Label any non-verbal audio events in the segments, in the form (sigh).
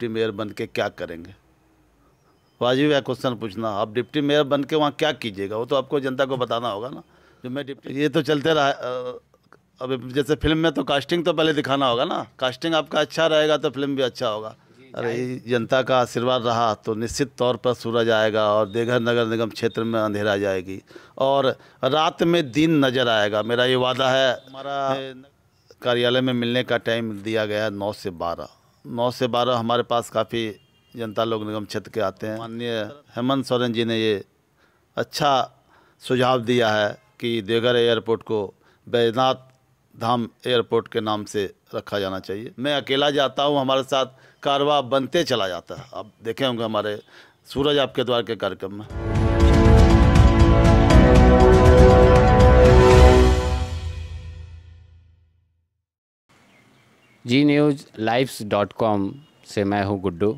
Deputy mayor बन के क्या करेंगे वाजिब है क्वेश्चन पूछना आप डिप्टी मेयर बन के वहाँ क्या कीजिएगा वो तो आपको जनता को बताना होगा ना जो मैं डिप्टी ये तो चलते रहा अब जैसे फिल्म में तो कास्टिंग तो पहले दिखाना होगा ना कास्टिंग आपका अच्छा रहेगा तो फिल्म भी अच्छा होगा अरे जनता का आशीर्वाद रहा तो निश्चित तौर पर सूरज आएगा और देघर नगर निगम क्षेत्र में अंधेरा जाएगी और रात में दिन नज़र आएगा मेरा ये वादा है हमारा कार्यालय में मिलने का टाइम दिया गया नौ से बारह नौ से बारह हमारे पास काफ़ी जनता लोग निगम क्षेत्र के आते हैं माननीय हेमंत सोरेन जी ने ये अच्छा सुझाव दिया है कि देवघर एयरपोर्ट को बैजनाथ धाम एयरपोर्ट के नाम से रखा जाना चाहिए मैं अकेला जाता हूँ हमारे साथ कारवा बनते चला जाता है आप देखे होंगे हमारे सूरज आपके द्वार के कार्यक्रम में Zee news lives dot com से मैं हूं गुड्डू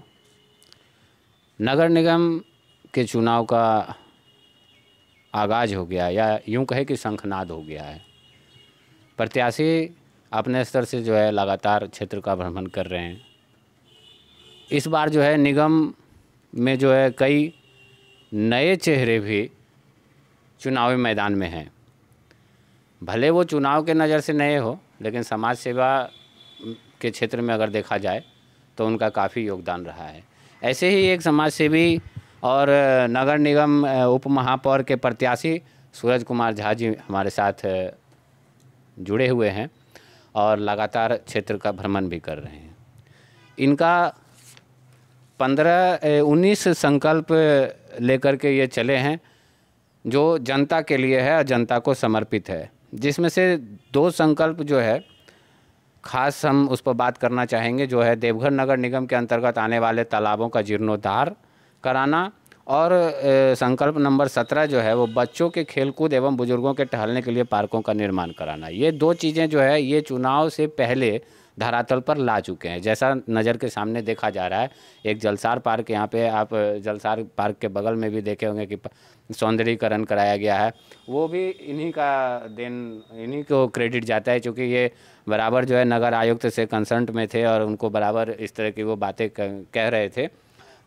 नगर निगम के चुनाव का आगाज़ हो गया या यूं कहे कि शंखनाद हो गया है प्रत्याशी अपने स्तर से जो है लगातार क्षेत्र का भ्रमण कर रहे हैं इस बार जो है निगम में जो है कई नए चेहरे भी चुनावी मैदान में हैं भले वो चुनाव के नज़र से नए हो लेकिन समाज सेवा के क्षेत्र में अगर देखा जाए तो उनका काफ़ी योगदान रहा है ऐसे ही एक समाज सेवी और नगर निगम उप महापौर के प्रत्याशी सूरज कुमार झा जी हमारे साथ जुड़े हुए हैं और लगातार क्षेत्र का भ्रमण भी कर रहे हैं इनका पंद्रह उन्नीस संकल्प लेकर के ये चले हैं जो जनता के लिए है और जनता को समर्पित है जिसमें से दो संकल्प जो है खास हम उस पर बात करना चाहेंगे जो है देवघर नगर निगम के अंतर्गत आने वाले तालाबों का जीर्णोद्धार कराना और संकल्प नंबर सत्रह जो है वो बच्चों के खेलकूद एवं बुजुर्गों के टहलने के लिए पार्कों का निर्माण कराना ये दो चीज़ें जो है ये चुनाव से पहले धरातल पर ला चुके हैं जैसा नज़र के सामने देखा जा रहा है एक जलसार पार्क यहाँ पे आप जलसार पार्क के बगल में भी देखे होंगे कि सौंदर्यीकरण कराया गया है वो भी इन्हीं का देन इन्हीं को क्रेडिट जाता है क्योंकि ये बराबर जो है नगर आयुक्त से कंसल्ट में थे और उनको बराबर इस तरह की वो बातें कह रहे थे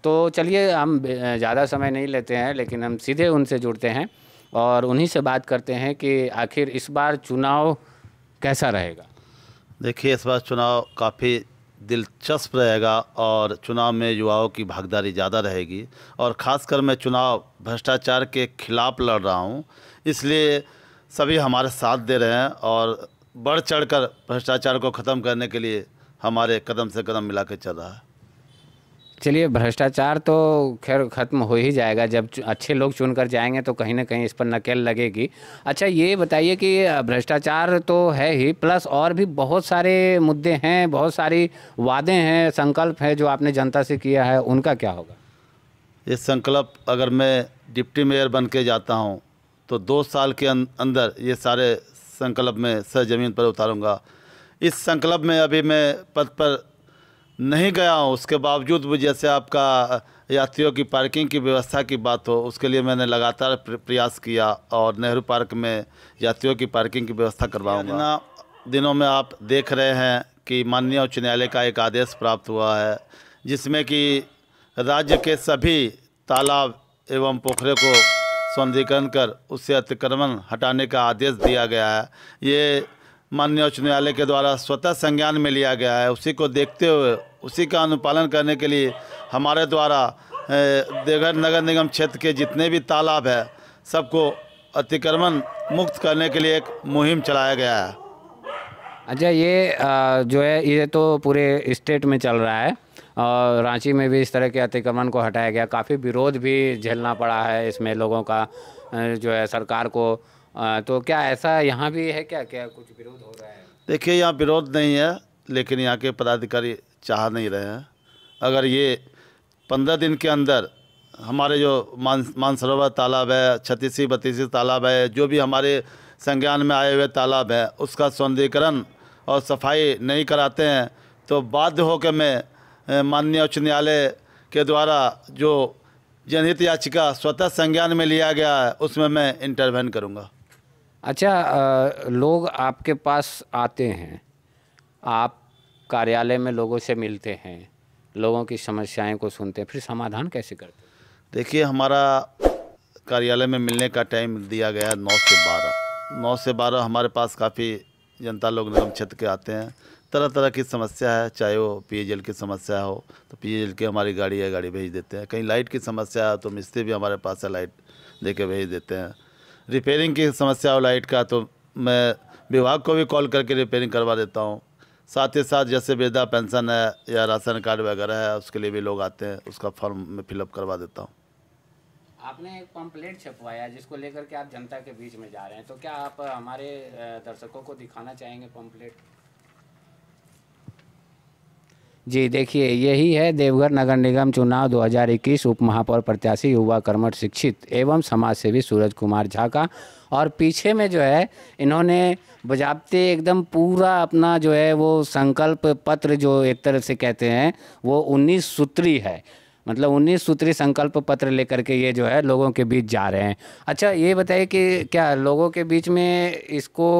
तो चलिए हम ज़्यादा समय नहीं लेते हैं लेकिन हम सीधे उनसे जुड़ते हैं और उन्हीं से बात करते हैं कि आखिर इस बार चुनाव कैसा रहेगा देखिए इस बार चुनाव काफ़ी दिलचस्प रहेगा और चुनाव में युवाओं की भागीदारी ज़्यादा रहेगी और ख़ासकर मैं चुनाव भ्रष्टाचार के खिलाफ लड़ रहा हूँ इसलिए सभी हमारे साथ दे रहे हैं और बढ़ चढ़कर भ्रष्टाचार को ख़त्म करने के लिए हमारे कदम से कदम मिला के चल रहा है चलिए भ्रष्टाचार तो खैर ख़त्म हो ही जाएगा जब अच्छे लोग चुन कर जाएंगे तो कहीं ना कहीं इस पर नकेल लगेगी अच्छा ये बताइए कि भ्रष्टाचार तो है ही प्लस और भी बहुत सारे मुद्दे हैं बहुत सारी वादे हैं संकल्प हैं जो आपने जनता से किया है उनका क्या होगा ये संकल्प अगर मैं डिप्टी मेयर बन के जाता हूँ तो दो साल के अं-, अंदर ये सारे संकल्प में सर ज़मीन पर उतारूँगा इस संकल्प में अभी मैं पद पर नहीं गया हूँ उसके बावजूद भी जैसे आपका यात्रियों की पार्किंग की व्यवस्था की बात हो उसके लिए मैंने लगातार प्रयास किया और नेहरू पार्क में यात्रियों की पार्किंग की व्यवस्था करवाऊँगा दिनों में आप देख रहे हैं कि माननीय उच्च न्यायालय का एक आदेश प्राप्त हुआ है जिसमें कि राज्य के सभी तालाब एवं पोखरे को सौंदीकरण कर उससे अतिक्रमण हटाने का आदेश दिया गया है ये माननीय उच्च न्यायालय के द्वारा स्वतः संज्ञान में लिया गया है उसी को देखते हुए उसी का अनुपालन करने के लिए हमारे द्वारा देवघर नगर निगम क्षेत्र के जितने भी तालाब है सबको अतिक्रमण मुक्त करने के लिए एक मुहिम चलाया गया है अच्छा ये जो है ये तो पूरे स्टेट में चल रहा है और रांची में भी इस तरह के अतिक्रमण को हटाया गया काफ़ी विरोध भी झेलना पड़ा है इसमें लोगों का जो है सरकार को आ, तो क्या ऐसा यहाँ भी है क्या क्या कुछ विरोध हो रहा है देखिए यहाँ विरोध नहीं है लेकिन यहाँ के पदाधिकारी चाह नहीं रहे हैं अगर ये पंद्रह दिन के अंदर हमारे जो मान मानसरोवर तालाब है छत्तीसी बत्तीसी तालाब है जो भी हमारे संज्ञान में आए हुए तालाब है उसका सौंदर्यकरण और सफाई नहीं कराते हैं तो बाध्य होकर मैं माननीय उच्च न्यायालय के द्वारा जो जनहित याचिका स्वतः संज्ञान में लिया गया है उसमें मैं इंटरवेन करूँगा अच्छा आ, लोग आपके पास आते हैं आप कार्यालय में लोगों से मिलते हैं लोगों की समस्याएं को सुनते हैं फिर समाधान कैसे करते हैं देखिए हमारा कार्यालय में मिलने का टाइम दिया गया नौ से बारह नौ से बारह हमारे पास काफ़ी जनता लोग निगम क्षेत्र के आते हैं तरह तरह की समस्या है चाहे वो पेयजल की समस्या हो तो पेयजल की हमारी गाड़ी है गाड़ी भेज देते हैं कहीं लाइट की समस्या है तो मिस्त्री भी हमारे पास है लाइट दे के भेज देते हैं रिपेयरिंग की समस्या हो लाइट का तो मैं विभाग को भी कॉल करके रिपेयरिंग करवा देता हूँ साथ ही साथ जैसे वृद्धा पेंशन है या राशन कार्ड वगैरह है उसके लिए भी लोग आते हैं उसका फॉर्म मैं फिलअप करवा देता हूँ आपने एक पम्पलेट छपवाया जिसको लेकर के आप जनता के बीच में जा रहे हैं तो क्या आप हमारे दर्शकों को दिखाना चाहेंगे पम्पलेट जी देखिए यही है देवघर नगर निगम चुनाव 2021 उप महापौर प्रत्याशी युवा कर्मठ शिक्षित एवं समाज सेवी सूरज कुमार झा का और पीछे में जो है इन्होंने बजाबते एकदम पूरा अपना जो है वो संकल्प पत्र जो एक तरह से कहते हैं वो उन्नीस सूत्री है मतलब उन्नीस सूत्री संकल्प पत्र लेकर के ये जो है लोगों के बीच जा रहे हैं अच्छा ये बताइए कि क्या लोगों के बीच में इसको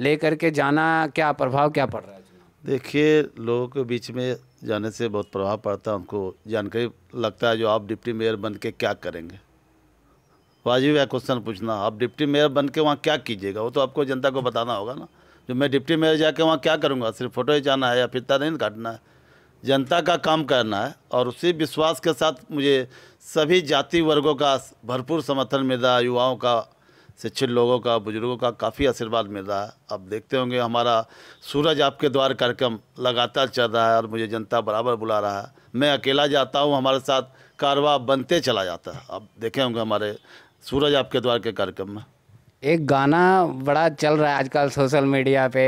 लेकर के जाना क्या प्रभाव क्या पड़ रहा है देखिए लोगों के बीच में जाने से बहुत प्रभाव पड़ता है उनको जानकारी लगता है जो आप डिप्टी मेयर बन के क्या करेंगे वाजिब है क्वेश्चन पूछना आप डिप्टी मेयर बन के वहाँ क्या कीजिएगा वो तो आपको जनता को बताना होगा ना जो मैं डिप्टी मेयर जाके वहाँ क्या करूँगा सिर्फ फोटो ही जाना है या फिरता नहीं काटना है जनता का काम करना है और उसी विश्वास के साथ मुझे सभी जाति वर्गों का भरपूर समर्थन मिल रहा है युवाओं का शिक्षित लोगों का बुज़ुर्गों का काफ़ी आशीर्वाद मिल रहा है आप देखते होंगे हमारा सूरज आपके द्वार कार्यक्रम लगातार चल रहा है और मुझे जनता बराबर बुला रहा है मैं अकेला जाता हूँ हमारे साथ कारवा बनते चला जाता है आप देखे होंगे हमारे सूरज आपके द्वार के कार्यक्रम में एक गाना बड़ा चल रहा है आजकल सोशल मीडिया पे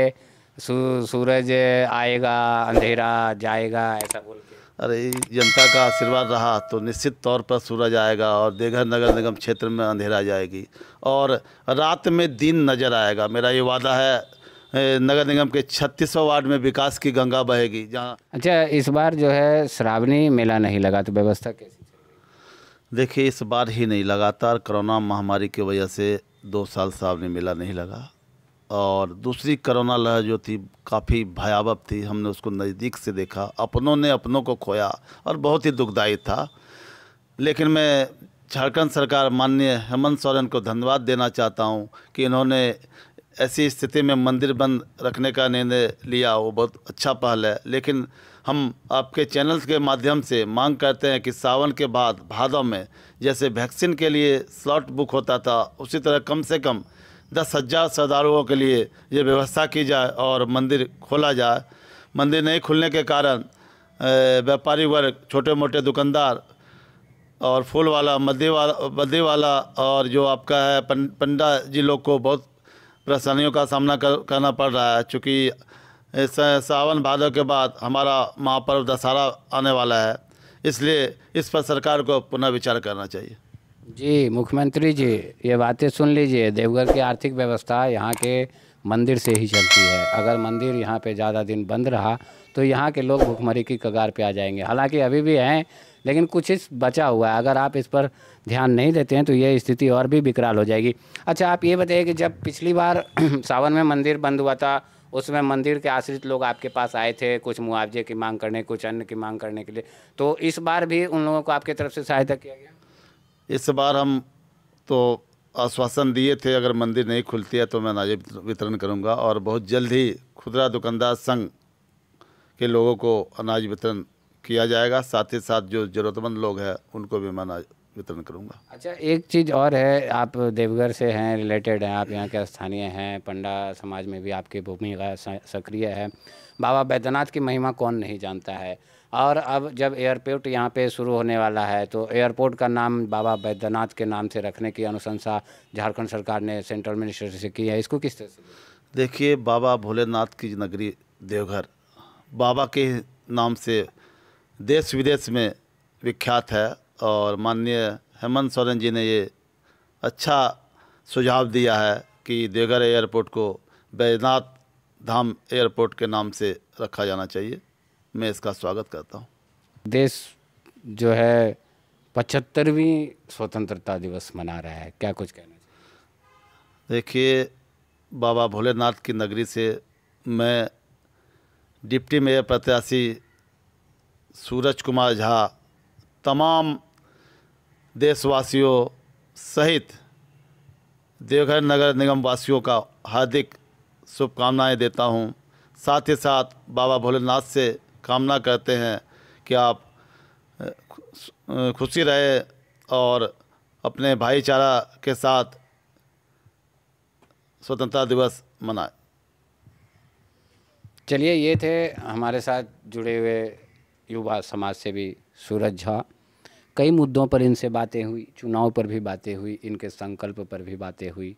सूरज आएगा अंधेरा जाएगा ऐसा बोल के अरे जनता का आशीर्वाद रहा तो निश्चित तौर पर सूरज आएगा और देघर नगर निगम क्षेत्र में अंधेरा जाएगी और रात में दिन नज़र आएगा मेरा ये वादा है नगर निगम के 3600 वार्ड में विकास की गंगा बहेगी जहाँ अच्छा इस बार जो है श्रावणी मेला नहीं लगा तो व्यवस्था कैसी देखिए इस बार ही नहीं लगातार कोरोना महामारी की वजह से दो साल श्रावणी मेला नहीं लगा और दूसरी करोना लहर जो थी काफ़ी भयावह थी हमने उसको नज़दीक से देखा अपनों ने अपनों को खोया और बहुत ही दुखदायी था लेकिन मैं झारखंड सरकार माननीय हेमंत सोरेन को धन्यवाद देना चाहता हूं कि इन्होंने ऐसी स्थिति में मंदिर बंद रखने का निर्णय लिया वो बहुत अच्छा पहल है लेकिन हम आपके चैनल्स के माध्यम से मांग करते हैं कि सावन के बाद भादों में जैसे वैक्सीन के लिए स्लॉट बुक होता था उसी तरह कम से कम दस हज़ार श्रद्धालुओं के लिए ये व्यवस्था की जाए और मंदिर खोला जाए मंदिर नहीं खुलने के कारण व्यापारी वर्ग छोटे मोटे दुकानदार और फूल वाला मद्दी वाला मद्दी वाला और जो आपका है पंडा जी लोग को बहुत परेशानियों का सामना कर, करना पड़ रहा है चूँकि सावन भादव के बाद हमारा महापर्व दशहरा आने वाला है इसलिए इस पर सरकार को पुनः विचार करना चाहिए जी मुख्यमंत्री जी ये बातें सुन लीजिए देवघर की आर्थिक व्यवस्था यहाँ के मंदिर से ही चलती है अगर मंदिर यहाँ पे ज़्यादा दिन बंद रहा तो यहाँ के लोग भुखमरी की कगार पे आ जाएंगे हालांकि अभी भी हैं लेकिन कुछ इस बचा हुआ है अगर आप इस पर ध्यान नहीं देते हैं तो ये स्थिति और भी विकराल हो जाएगी अच्छा आप ये बताइए कि जब पिछली बार (clears throat) सावन में मंदिर बंद हुआ था उसमें मंदिर के आश्रित लोग आपके पास आए थे कुछ मुआवजे की मांग करने कुछ अन्न की मांग करने के लिए तो इस बार भी उन लोगों को आपकी तरफ से सहायता किया गया इस बार हम तो आश्वासन दिए थे अगर मंदिर नहीं खुलती है तो मैं अनाज वितरण करूंगा और बहुत जल्द ही खुदरा दुकानदार संघ के लोगों को अनाज वितरण किया जाएगा साथ ही साथ जो ज़रूरतमंद लोग हैं उनको भी मैं अनाज वितरण करूंगा अच्छा एक चीज़ और है आप देवघर से हैं रिलेटेड हैं आप यहाँ के स्थानीय हैं पंडा समाज में भी आपकी भूमिका सक्रिय है बाबा बैद्यनाथ की महिमा कौन नहीं जानता है और अब जब एयरपोर्ट यहाँ पे शुरू होने वाला है तो एयरपोर्ट का नाम बाबा बैद्यनाथ के नाम से रखने की अनुशंसा झारखंड सरकार ने सेंट्रल मिनिस्टर से की है इसको किस तरह से देखिए बाबा भोलेनाथ की नगरी देवघर बाबा के नाम से देश विदेश में विख्यात है और माननीय हेमंत सोरेन जी ने ये अच्छा सुझाव दिया है कि देवघर एयरपोर्ट को बैद्यनाथ धाम एयरपोर्ट के नाम से रखा जाना चाहिए मैं इसका स्वागत करता हूँ देश जो है पचहत्तरवीं स्वतंत्रता दिवस मना रहा है क्या कुछ कहना देखिए बाबा भोलेनाथ की नगरी से मैं डिप्टी मेयर प्रत्याशी सूरज कुमार झा तमाम देशवासियों सहित देवघर नगर निगम वासियों का हार्दिक शुभकामनाएं देता हूं साथ ही साथ बाबा भोलेनाथ से कामना करते हैं कि आप खुशी रहे और अपने भाईचारा के साथ स्वतंत्रता दिवस मनाए चलिए ये थे हमारे साथ जुड़े हुए युवा समाज से भी सूरज झा कई मुद्दों पर इनसे बातें हुई चुनाव पर भी बातें हुई इनके संकल्प पर भी बातें हुई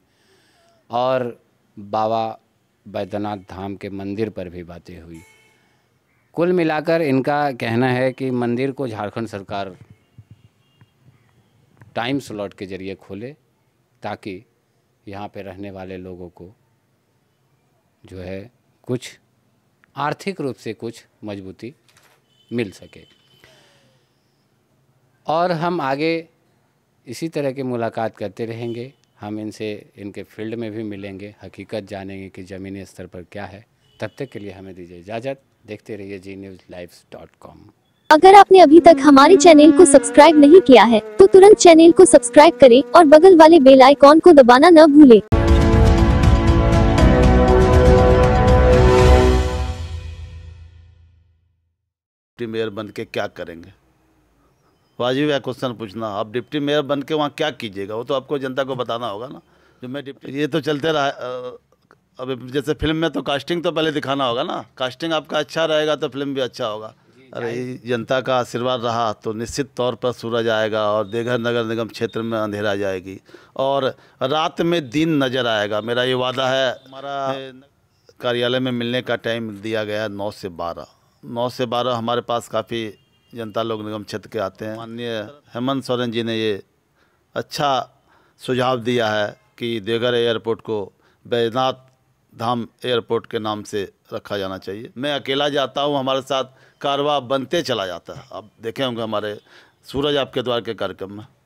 और बाबा बैद्यनाथ धाम के मंदिर पर भी बातें हुई कुल मिलाकर इनका कहना है कि मंदिर को झारखंड सरकार टाइम स्लॉट के ज़रिए खोले ताकि यहाँ पे रहने वाले लोगों को जो है कुछ आर्थिक रूप से कुछ मजबूती मिल सके और हम आगे इसी तरह की मुलाकात करते रहेंगे हम इनसे इनके फील्ड में भी मिलेंगे हकीकत जानेंगे कि ज़मीनी स्तर पर क्या है तब तक के लिए हमें दीजिए इजाज़त देखते रहिए Zee news live dot com अगर आपने अभी तक हमारे चैनल को सब्सक्राइब नहीं किया है तो तुरंत चैनल को सब्सक्राइब करें और बगल वाले बेल आइकॉन को दबाना न भूलें। डिप्टी मेयर बन के क्या करेंगे वाजिब है क्वेश्चन पूछना आप डिप्टी मेयर बन के वहाँ क्या कीजिएगा वो तो आपको जनता को बताना होगा ना जो मैं डिप्टी ये तो चलते रहा अब जैसे फिल्म में तो कास्टिंग तो पहले दिखाना होगा ना कास्टिंग आपका अच्छा रहेगा तो फिल्म भी अच्छा होगा अरे जनता का आशीर्वाद रहा तो निश्चित तौर पर सूरज आएगा और देघर नगर निगम क्षेत्र में अंधेरा जाएगी और रात में दिन नज़र आएगा मेरा ये वादा है हमारा हाँ। कार्यालय में मिलने का टाइम दिया गया है नौ से बारह नौ से बारह हमारे पास काफ़ी जनता लोग निगम क्षेत्र के आते हैं माननीय हेमंत सोरेन जी ने ये अच्छा सुझाव दिया है कि देघर एयरपोर्ट को बैजनाथ धाम एयरपोर्ट के नाम से रखा जाना चाहिए मैं अकेला जाता हूँ हमारे साथ कारवा बनते चला जाता है आप देखे होंगे हमारे सूरज आपके द्वार के कार्यक्रम में